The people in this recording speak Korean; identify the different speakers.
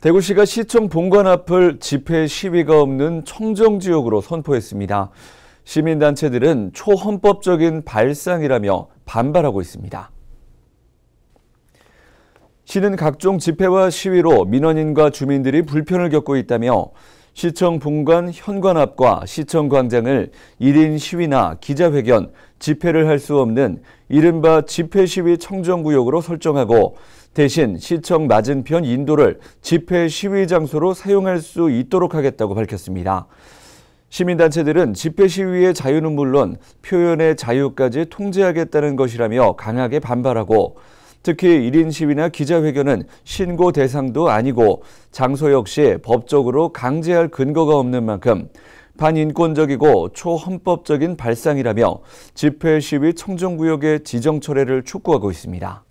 Speaker 1: 대구시가 시청 본관 앞을 집회 시위가 없는 청정지역으로 선포했습니다. 시민단체들은 초헌법적인 발상이라며 반발하고 있습니다. 시는 각종 집회와 시위로 민원인과 주민들이 불편을 겪고 있다며 시청 본관 현관 앞과 시청 광장을 1인 시위나 기자회견, 집회를 할 수 없는 이른바 집회 시위 청정구역으로 설정하고 대신 시청 맞은편 인도를 집회 시위 장소로 사용할 수 있도록 하겠다고 밝혔습니다. 시민단체들은 집회 시위의 자유는 물론 표현의 자유까지 통제하겠다는 것이라며 강하게 반발하고 특히 1인 시위나 기자회견은 신고 대상도 아니고 장소 역시 법적으로 강제할 근거가 없는 만큼 반인권적이고 초헌법적인 발상이라며 집회 시위 청정구역의 지정 철회를 촉구하고 있습니다.